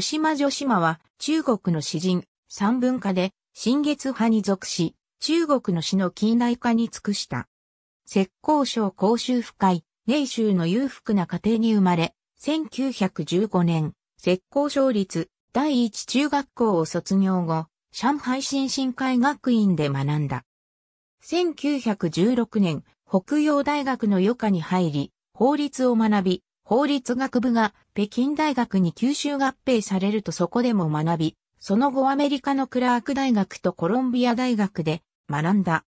女島女島は中国の詩人、三文化で、新月派に属し、中国の詩の近代化に尽くした。浙江省広州府会、寧州の裕福な家庭に生まれ、1915年、浙江省立第一中学校を卒業後、上海新進会学院で学んだ。1916年、北洋大学の余科に入り、法律を学び、法律学部が北京大学に吸収合併されるとそこでも学び、その後アメリカのクラーク大学とコロンビア大学で学んだ。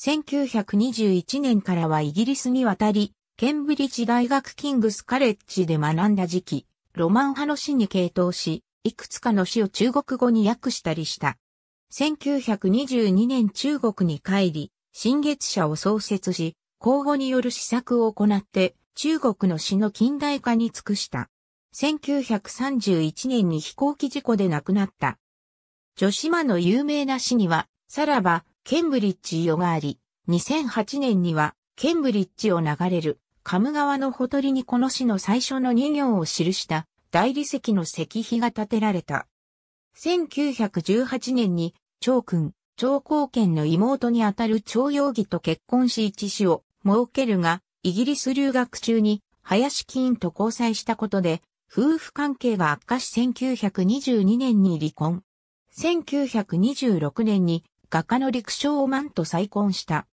1921年からはイギリスに渡り、ケンブリッジ大学キングスカレッジで学んだ時期、ロマン派の詩に傾倒し、いくつかの詩を中国語に訳したりした。1922年中国に帰り、新月社を創設し、公語による施策を行って、中国の詩の近代化に尽くした。1931年に飛行機事故で亡くなった。女子間の有名な詩には、さらば、ケンブリッジ夜があり、2008年には、ケンブリッジを流れる、カム川のほとりにこの詩の最初の2行を記した、大理石の石碑が建てられた。1918年に、長君、長光県の妹にあたる長陽義と結婚し一子を設けるが、イギリス留学中に林金と交際したことで、夫婦関係が悪化し1922年に離婚。1926年に画家の陸将をマンと再婚した。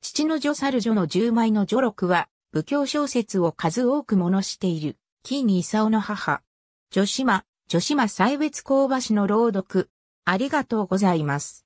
父の女猿女の十枚の女録は、武教小説を数多くものしている、金ーニ・の母。女島、女島歳別香橋の朗読。ありがとうございます。